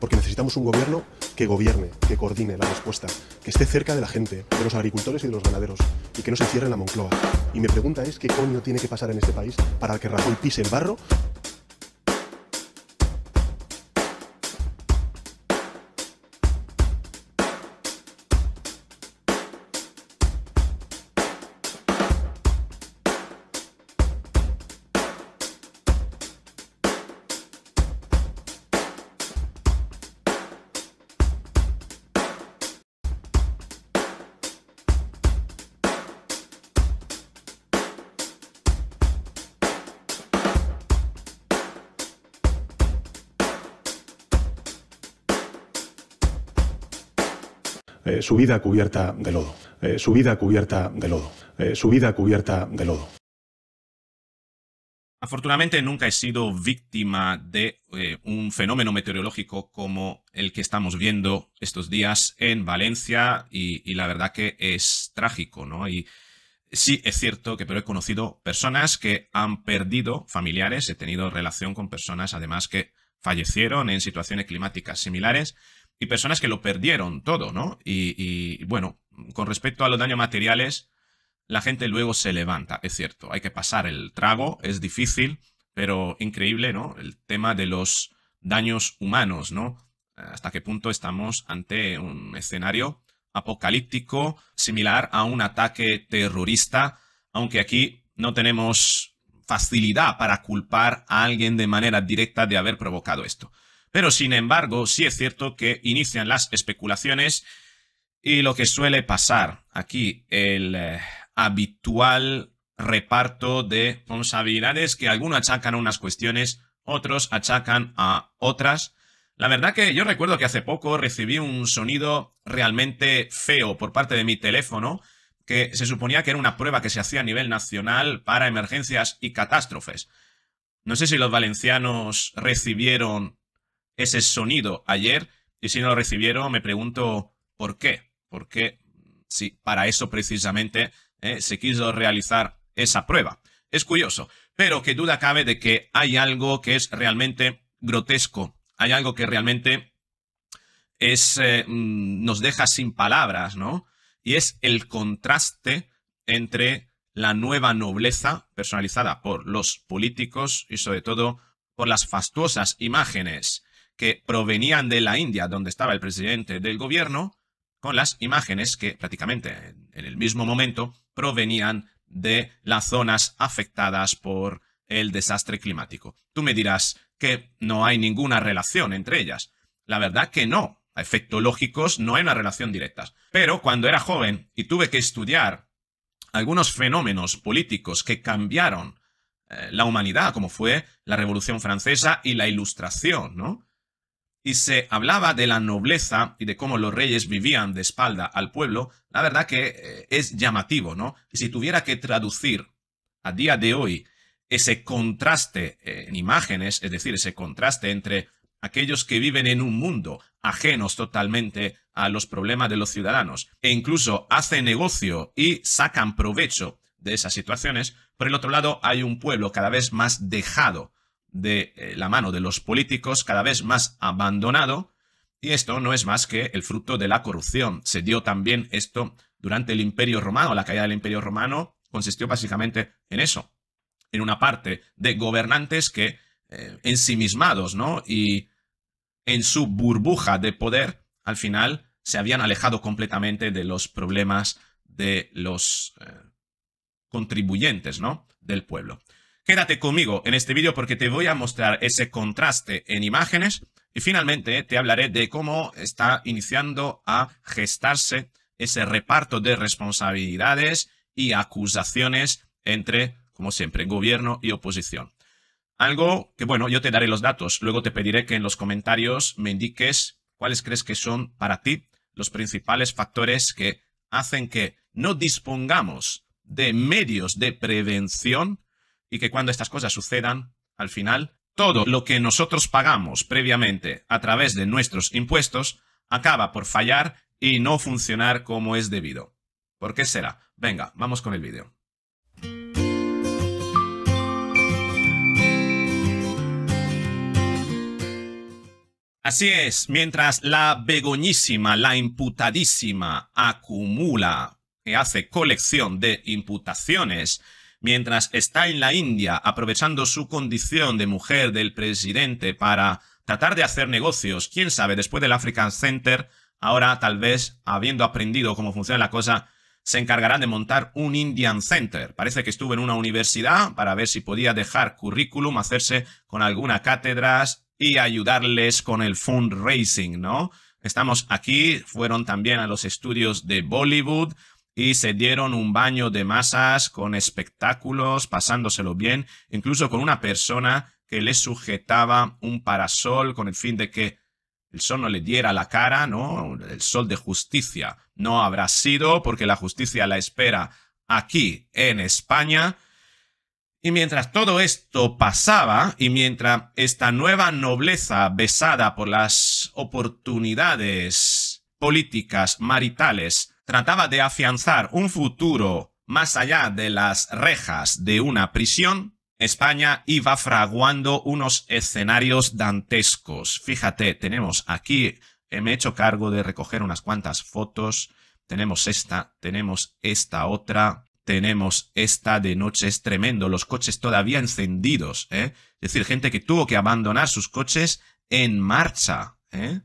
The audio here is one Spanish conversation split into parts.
porque necesitamos un gobierno que gobierne, que coordine la respuesta, que esté cerca de la gente, de los agricultores y de los ganaderos, y que no se cierre en la Moncloa. Y mi pregunta es, ¿qué coño tiene que pasar en este país para que Rajoy pise el barro Eh, su vida cubierta de lodo, eh, Su vida cubierta de lodo, eh, Su vida cubierta de lodo. Afortunadamente nunca he sido víctima de un fenómeno meteorológico como el que estamos viendo estos días en Valencia y, la verdad que es trágico, Y, Sí, es cierto que pero he conocido personas que han perdido familiares, he tenido relación con personas además que fallecieron en situaciones climáticas similares y personas que lo perdieron todo, ¿no? Y, bueno, con respecto a los daños materiales, la gente luego se levanta, es cierto, hay que pasar el trago, es difícil, pero increíble, ¿no? El tema de los daños humanos, ¿no? Hasta qué punto estamos ante un escenario apocalíptico similar a un ataque terrorista, aunque aquí no tenemos facilidad para culpar a alguien de manera directa de haber provocado esto. Pero sin embargo, sí es cierto que inician las especulaciones y lo que suele pasar aquí, el eh, habitual reparto de responsabilidades que algunos achacan a unas cuestiones, otros achacan a otras. La verdad que yo recuerdo que hace poco recibí un sonido realmente feo por parte de mi teléfono, que se suponía que era una prueba que se hacía a nivel nacional para emergencias y catástrofes. No sé si los valencianos recibieron ese sonido ayer y si no lo recibieron me pregunto por qué. ¿Por qué? Si para eso precisamente eh, se quiso realizar esa prueba. Es curioso, pero que duda cabe de que hay algo que es realmente grotesco, hay algo que realmente es, eh, mm, nos deja sin palabras, ¿no? Y es el contraste entre la nueva nobleza personalizada por los políticos y sobre todo por las fastuosas imágenes que provenían de la India, donde estaba el presidente del gobierno, con las imágenes que prácticamente en el mismo momento provenían de las zonas afectadas por el desastre climático. Tú me dirás que no hay ninguna relación entre ellas. La verdad que no. A efectos lógicos no hay una relación directa. Pero cuando era joven y tuve que estudiar algunos fenómenos políticos que cambiaron eh, la humanidad, como fue la Revolución Francesa y la Ilustración, ¿no? y se hablaba de la nobleza y de cómo los reyes vivían de espalda al pueblo, la verdad que eh, es llamativo, ¿no? si tuviera que traducir a día de hoy ese contraste en imágenes, es decir, ese contraste entre aquellos que viven en un mundo ajenos totalmente a los problemas de los ciudadanos e incluso hacen negocio y sacan provecho de esas situaciones, por el otro lado hay un pueblo cada vez más dejado de eh, la mano de los políticos cada vez más abandonado y esto no es más que el fruto de la corrupción. Se dio también esto durante el Imperio Romano, la caída del Imperio Romano consistió básicamente en eso, en una parte de gobernantes que eh, ensimismados, ¿no? Y en su burbuja de poder, al final se habían alejado completamente de los problemas de los eh, contribuyentes, ¿no? Del pueblo. Quédate conmigo en este vídeo porque te voy a mostrar ese contraste en imágenes y finalmente te hablaré de cómo está iniciando a gestarse ese reparto de responsabilidades y acusaciones entre, como siempre, gobierno y oposición. Algo que, bueno, yo te daré los datos, luego te pediré que en los comentarios me indiques cuáles crees que son para ti los principales factores que hacen que no dispongamos de medios de prevención y que cuando estas cosas sucedan, al final, todo lo que nosotros pagamos previamente a través de nuestros impuestos acaba por fallar y no funcionar como es debido. ¿Por qué será? Venga, vamos con el vídeo. Así es, mientras la begoñísima, la imputadísima, acumula y hace colección de imputaciones, mientras está en la India aprovechando su condición de mujer del presidente para tratar de hacer negocios, quién sabe, después del African Center, ahora tal vez, habiendo aprendido cómo funciona la cosa, se encargarán de montar un Indian Center. Parece que estuvo en una universidad para ver si podía dejar currículum, hacerse con alguna cátedras y ayudarles con el fundraising, ¿no? Estamos aquí, fueron también a los estudios de Bollywood, y se dieron un baño de masas con espectáculos, pasándoselo bien, incluso con una persona que le sujetaba un parasol con el fin de que el sol no le diera la cara, ¿no? El sol de justicia. No habrá sido porque la justicia la espera aquí en España. Y mientras todo esto pasaba, y mientras esta nueva nobleza besada por las oportunidades políticas maritales trataba de afianzar un futuro más allá de las rejas de una prisión, España iba fraguando unos escenarios dantescos. Fíjate, tenemos aquí, eh, me he hecho cargo de recoger unas cuantas fotos, tenemos esta, tenemos esta otra, tenemos esta de noche, es tremendo, los coches todavía encendidos, ¿eh? Es decir, gente que tuvo que abandonar sus coches en marcha, ¿eh?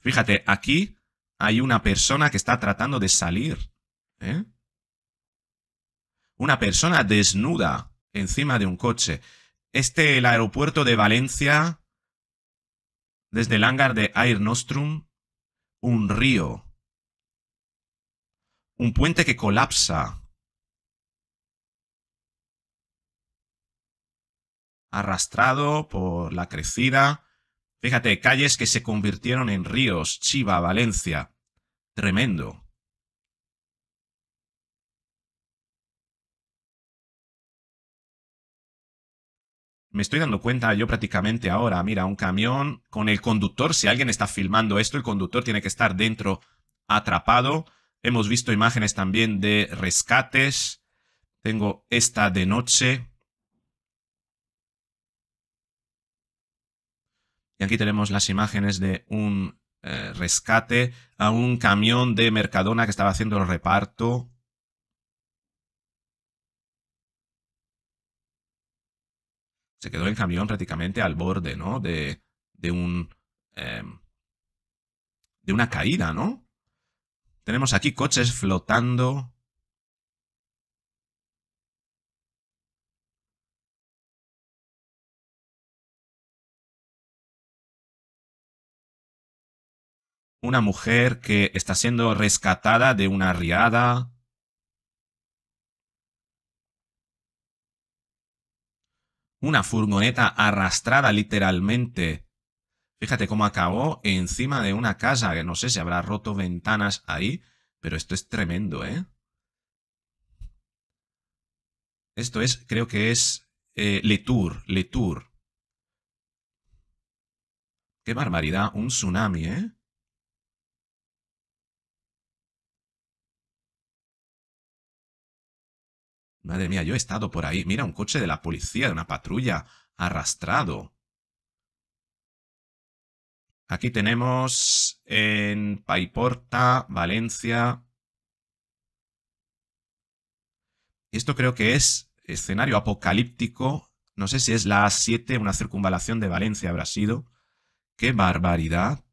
Fíjate, aquí hay una persona que está tratando de salir. ¿eh? Una persona desnuda encima de un coche. Este, el aeropuerto de Valencia, desde el hangar de Air Nostrum, un río. Un puente que colapsa. Arrastrado por la crecida Fíjate, calles que se convirtieron en ríos, Chiva, Valencia. Tremendo. Me estoy dando cuenta yo prácticamente ahora, mira, un camión con el conductor, si alguien está filmando esto, el conductor tiene que estar dentro atrapado. Hemos visto imágenes también de rescates. Tengo esta de noche. Y aquí tenemos las imágenes de un eh, rescate a un camión de Mercadona que estaba haciendo el reparto. Se quedó el camión prácticamente al borde, ¿no? De, de un... Em, de una caída, ¿no? Tenemos aquí coches flotando. una mujer que está siendo rescatada de una riada. Una furgoneta arrastrada literalmente. Fíjate cómo acabó encima de una casa, que no sé si habrá roto ventanas ahí, pero esto es tremendo, ¿eh? Esto es, creo que es eh, Letour, Letour. Qué barbaridad, un tsunami, ¿eh? Madre mía, yo he estado por ahí. Mira, un coche de la policía, de una patrulla, arrastrado. Aquí tenemos en Paiporta, Valencia. Esto creo que es escenario apocalíptico. No sé si es la A7, una circunvalación de Valencia habrá sido. ¡Qué barbaridad!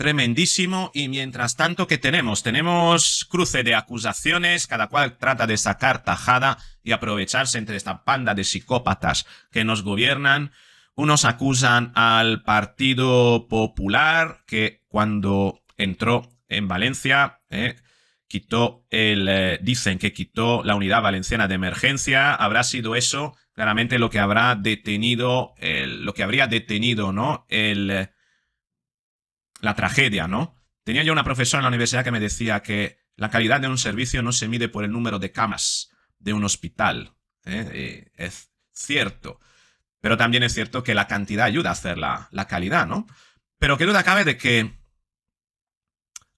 Tremendísimo. Y mientras tanto, ¿qué tenemos? Tenemos cruce de acusaciones, cada cual trata de sacar tajada y aprovecharse entre esta panda de psicópatas que nos gobiernan. Unos acusan al Partido Popular, que cuando entró en Valencia, eh, quitó el. Eh, dicen que quitó la unidad valenciana de emergencia. Habrá sido eso, claramente, lo que habrá detenido. lo que habría detenido, ¿no? El la tragedia, ¿no? Tenía yo una profesora en la universidad que me decía que la calidad de un servicio no se mide por el número de camas de un hospital. ¿eh? Eh, es cierto. Pero también es cierto que la cantidad ayuda a hacer la, calidad, ¿no? Pero qué duda cabe de que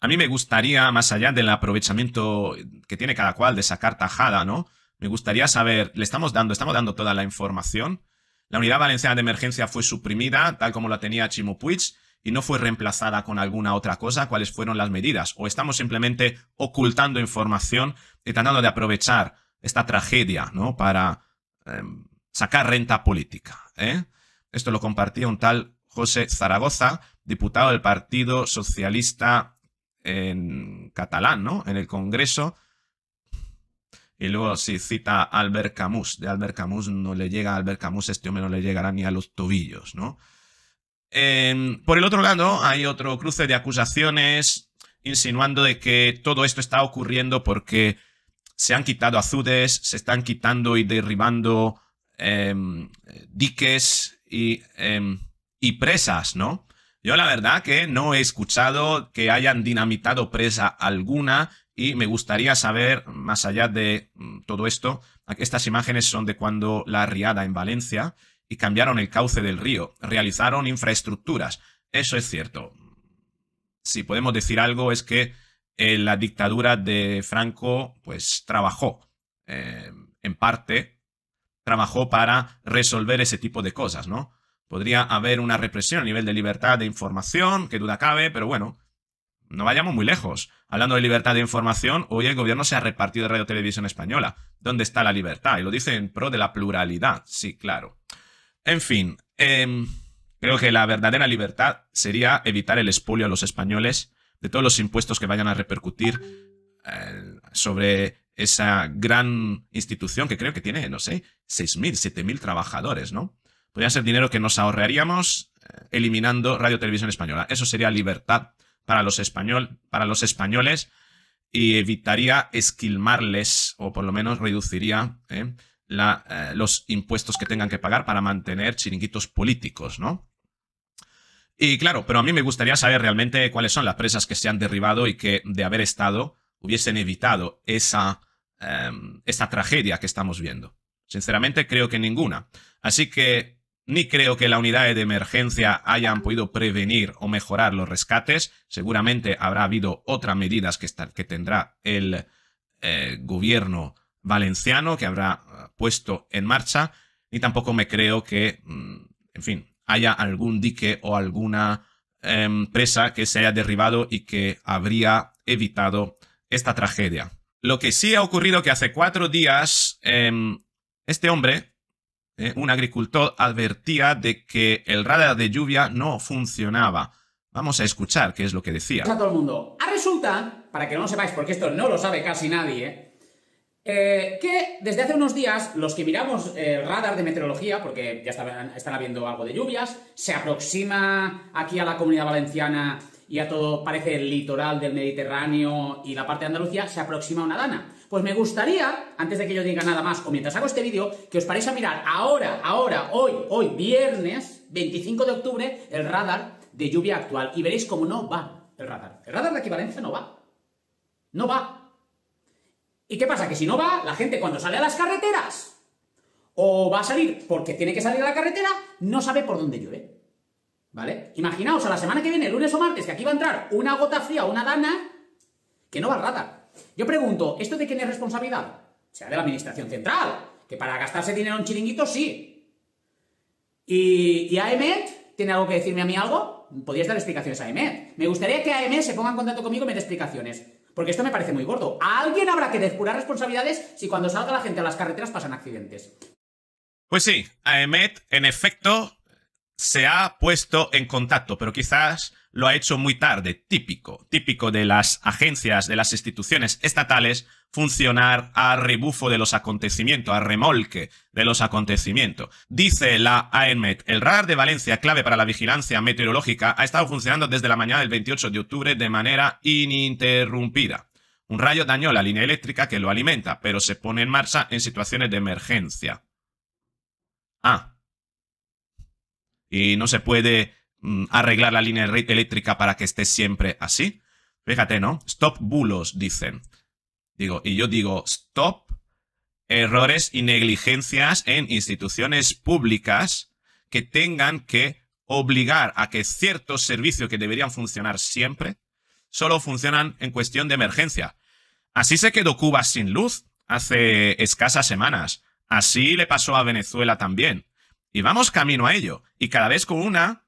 a mí me gustaría, más allá del aprovechamiento que tiene cada cual de sacar tajada, ¿no? Me gustaría saber, le estamos dando, estamos dando toda la información. La unidad valenciana de emergencia fue suprimida, tal como la tenía Chimo y no fue reemplazada con alguna otra cosa, cuáles fueron las medidas. O estamos simplemente ocultando información y tratando de aprovechar esta tragedia ¿no? para em, sacar renta política. ¿eh? Esto lo compartía un tal José Zaragoza, diputado del Partido Socialista en catalán, ¿no? En el Congreso. Y luego si cita Albert Camus. De Albert Camus no le llega a Albert Camus, este hombre no le llegará ni a los tobillos, ¿no? Em, por el otro lado, hay otro cruce de acusaciones insinuando de que todo esto está ocurriendo porque se han quitado azudes, se están quitando y derribando em, diques em, y, presas, ¿no? Yo la verdad que no he escuchado que hayan dinamitado presa alguna y me gustaría saber, más allá de mm, todo esto, estas imágenes son de cuando la riada en Valencia, y cambiaron el cauce del río, realizaron infraestructuras. Eso es cierto. Si podemos decir algo es que eh, la dictadura de Franco pues trabajó eh, en parte, trabajó para resolver ese tipo de cosas, ¿no? Podría haber una represión a nivel de libertad de información, que duda cabe, pero bueno, no vayamos muy lejos. Hablando de libertad de información, hoy el gobierno se ha repartido de Radio Televisión Española. ¿Dónde está la libertad? Y lo dicen en pro de la pluralidad. Sí, claro. En fin, em, creo que la verdadera libertad sería evitar el expolio a los españoles de todos los impuestos que vayan a repercutir eh, sobre esa gran institución que creo que tiene, no sé, 6.000, 7.000 trabajadores, ¿no? Podría ser dinero que nos ahorraríamos eh, eliminando Radio Televisión Española. Eso sería libertad para los, español, para los españoles y evitaría esquilmarles, o por lo menos reduciría ¿eh? Eh, los impuestos que tengan que pagar para mantener chiringuitos políticos, ¿no? Y claro, pero a mí me gustaría saber realmente cuáles son las presas que se han derribado y que de haber estado hubiesen evitado esa, em, tragedia que estamos viendo. Sinceramente creo que ninguna. Así que ni creo que la unidad de emergencia hayan podido prevenir o mejorar los rescates. Seguramente habrá habido otras medidas que, que tendrá el eh, gobierno valenciano que habrá ah, puesto en marcha, ni tampoco me creo que, mm, en fin, haya algún dique o alguna em, presa que se haya derribado y que habría evitado esta tragedia. Lo que sí ha ocurrido que hace cuatro días em, este hombre, eh, un agricultor, advertía de que el radar de lluvia no funcionaba. Vamos a escuchar qué es lo que decía. A todo el mundo. Ah, resulta, para que no lo sepáis, porque esto no lo sabe casi nadie, eh, que desde hace unos días los que miramos eh, el radar de meteorología, porque ya están, habiendo algo de lluvias, se aproxima aquí a la comunidad valenciana y a todo, parece el litoral del Mediterráneo y la parte de Andalucía, se aproxima una dana. Pues me gustaría, antes de que yo diga nada más o mientras hago este vídeo, que os paréis a mirar ahora, ahora, hoy, hoy, viernes 25 de octubre, el radar de lluvia actual y veréis cómo no va el radar. El radar de equivalencia no va. No va. ¿Y qué pasa? Que si no va, la gente cuando sale a las carreteras o va a salir porque tiene que salir a la carretera, no sabe por dónde llueve. ¿Vale? Imaginaos a la semana que viene, lunes o martes, que aquí va a entrar una gota fría, o una dana, que no va rata. Yo pregunto, ¿esto de quién es responsabilidad? Sea de la Administración Central, que para gastarse dinero en chiringuitos sí. ¿Y, y AEMET? ¿Tiene algo que decirme a mí algo? Podrías dar explicaciones a AEMET. Me gustaría que AEMET se ponga en contacto conmigo y me dé explicaciones. Porque esto me parece muy gordo. A alguien habrá que depurar responsabilidades si cuando salga la gente a las carreteras pasan accidentes. Pues sí, AEMED en efecto, se ha puesto en contacto, pero quizás lo ha hecho muy tarde, típico, típico de las agencias, de las instituciones estatales, funcionar a rebufo de los acontecimientos, a remolque de los acontecimientos. Dice la AEMET, el radar de Valencia, clave para la vigilancia meteorológica, ha estado funcionando desde la mañana del 28 de octubre de manera ininterrumpida. Un rayo dañó la línea eléctrica que lo alimenta, pero se pone en marcha en situaciones de emergencia. Ah. Y no se puede Mm, arreglar la línea eléctrica para que esté siempre así. Fíjate, ¿no? Stop bulos, dicen. Digo, y yo digo, stop errores y negligencias en instituciones públicas que tengan que obligar a que ciertos servicios que deberían funcionar siempre solo funcionan en cuestión de emergencia. Así se quedó Cuba sin luz hace escasas semanas. Así le pasó a Venezuela también. Y vamos camino a ello. Y cada vez con una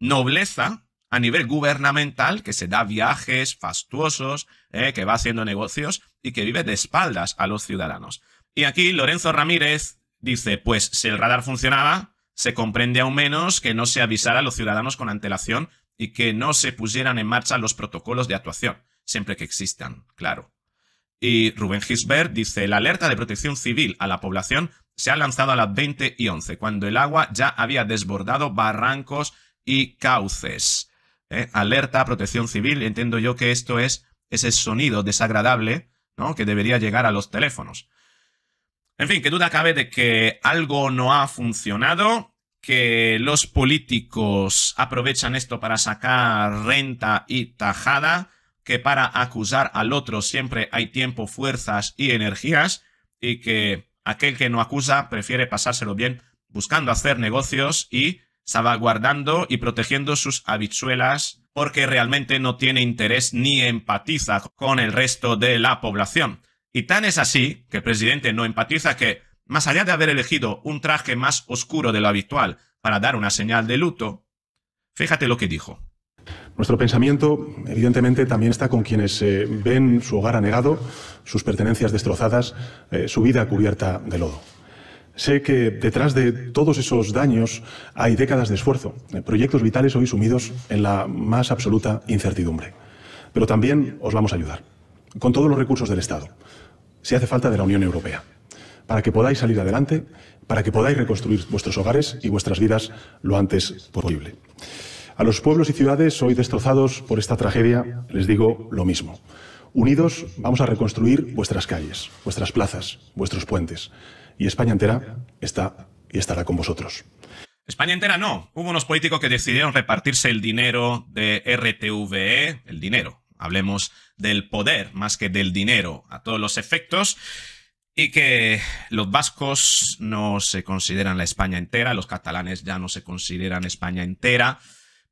nobleza a nivel gubernamental, que se da viajes fastuosos, eh, que va haciendo negocios y que vive de espaldas a los ciudadanos. Y aquí Lorenzo Ramírez dice, pues si el radar funcionaba, se comprende aún menos que no se avisara a los ciudadanos con antelación y que no se pusieran en marcha los protocolos de actuación, siempre que existan, claro. Y Rubén Gisbert dice, la alerta de protección civil a la población se ha lanzado a las 20 y 11, cuando el agua ya había desbordado barrancos, y cauces. ¿eh? Alerta, protección civil, entiendo yo que esto es ese sonido desagradable ¿no? que debería llegar a los teléfonos. En fin, que duda cabe de que algo no ha funcionado, que los políticos aprovechan esto para sacar renta y tajada, que para acusar al otro siempre hay tiempo, fuerzas y energías, y que aquel que no acusa prefiere pasárselo bien buscando hacer negocios y guardando y protegiendo sus habichuelas porque realmente no tiene interés ni empatiza con el resto de la población. Y tan es así que el presidente no empatiza que, más allá de haber elegido un traje más oscuro de lo habitual para dar una señal de luto, fíjate lo que dijo. Nuestro pensamiento, evidentemente, también está con quienes eh, ven su hogar anegado, sus pertenencias destrozadas, eh, su vida cubierta de lodo. Sé que detrás de todos esos daños hay décadas de esfuerzo, eh, proyectos vitales hoy sumidos en la más absoluta incertidumbre. Pero también os vamos a ayudar, con todos los recursos del Estado, si hace falta de la Unión Europea, para que podáis salir adelante, para que podáis reconstruir vuestros hogares y vuestras vidas lo antes posible. A los pueblos y ciudades hoy destrozados por esta tragedia les digo lo mismo. Unidos vamos a reconstruir vuestras calles, vuestras plazas, vuestros puentes y España entera está y estará con vosotros. España entera no. Hubo unos políticos que decidieron repartirse el dinero de RTVE, el dinero. Hablemos del poder más que del dinero a todos los efectos. Y que los vascos no se consideran la España entera, los catalanes ya no se consideran España entera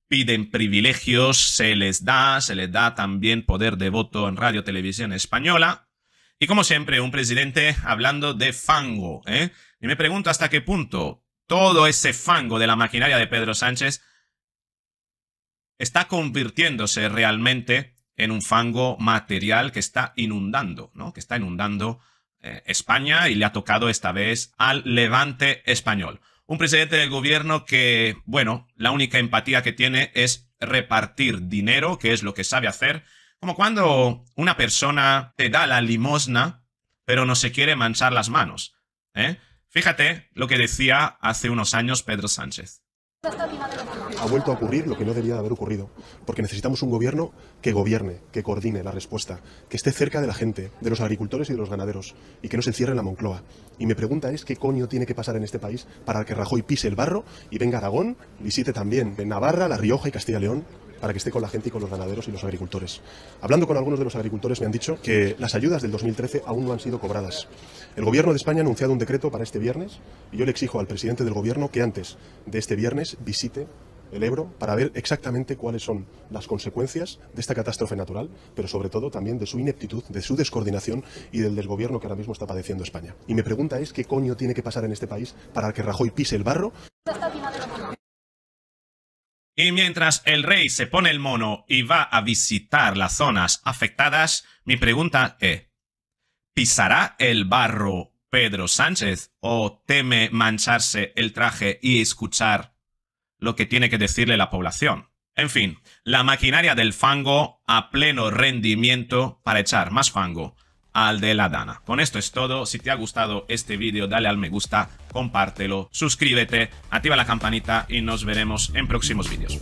piden privilegios, se les da, se les da también poder de voto en Radio Televisión Española, y como siempre, un presidente hablando de fango. ¿eh? Y me pregunto hasta qué punto todo ese fango de la maquinaria de Pedro Sánchez está convirtiéndose realmente en un fango material que está inundando, ¿no? Que está inundando eh, España y le ha tocado esta vez al levante español. Un presidente del gobierno que, bueno, la única empatía que tiene es repartir dinero, que es lo que sabe hacer, como cuando una persona te da la limosna, pero no se quiere manchar las manos. ¿eh? Fíjate lo que decía hace unos años Pedro Sánchez. Ha vuelto a ocurrir lo que no debía haber ocurrido, porque necesitamos un gobierno que gobierne, que coordine la respuesta, que esté cerca de la gente, de los agricultores y de los ganaderos, y que no se encierre en la Moncloa. Y mi pregunta es qué coño tiene que pasar en este país para que Rajoy pise el barro y venga Aragón, visite también Navarra, La Rioja y Castilla y León para que esté con la gente y con los ganaderos y los agricultores. Hablando con algunos de los agricultores me han dicho que las ayudas del 2013 aún no han sido cobradas. El Gobierno de España ha anunciado un decreto para este viernes y yo le exijo al presidente del Gobierno que antes de este viernes visite el Ebro para ver exactamente cuáles son las consecuencias de esta catástrofe natural, pero sobre todo también de su ineptitud, de su descoordinación y del desgobierno que ahora mismo está padeciendo España. Y mi pregunta es qué coño tiene que pasar en este país para que Rajoy pise el barro. Y mientras el rey se pone el mono y va a visitar las zonas afectadas, mi pregunta es, ¿pisará el barro Pedro Sánchez o teme mancharse el traje y escuchar lo que tiene que decirle la población? En fin, la maquinaria del fango a pleno rendimiento para echar más fango al de la Dana. Con esto es todo, si te ha gustado este vídeo dale al me gusta, compártelo, suscríbete, activa la campanita y nos veremos en próximos vídeos.